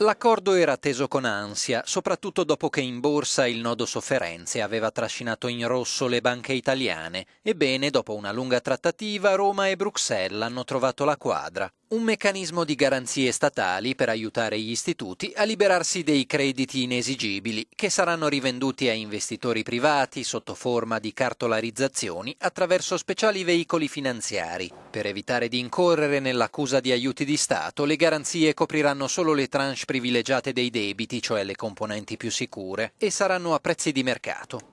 L'accordo era atteso con ansia, soprattutto dopo che in borsa il nodo sofferenze aveva trascinato in rosso le banche italiane. Ebbene, dopo una lunga trattativa, Roma e Bruxelles hanno trovato la quadra. Un meccanismo di garanzie statali per aiutare gli istituti a liberarsi dei crediti inesigibili, che saranno rivenduti a investitori privati sotto forma di cartolarizzazioni attraverso speciali veicoli finanziari. Per evitare di incorrere nell'accusa di aiuti di Stato, le garanzie copriranno solo le tranche privilegiate dei debiti, cioè le componenti più sicure, e saranno a prezzi di mercato.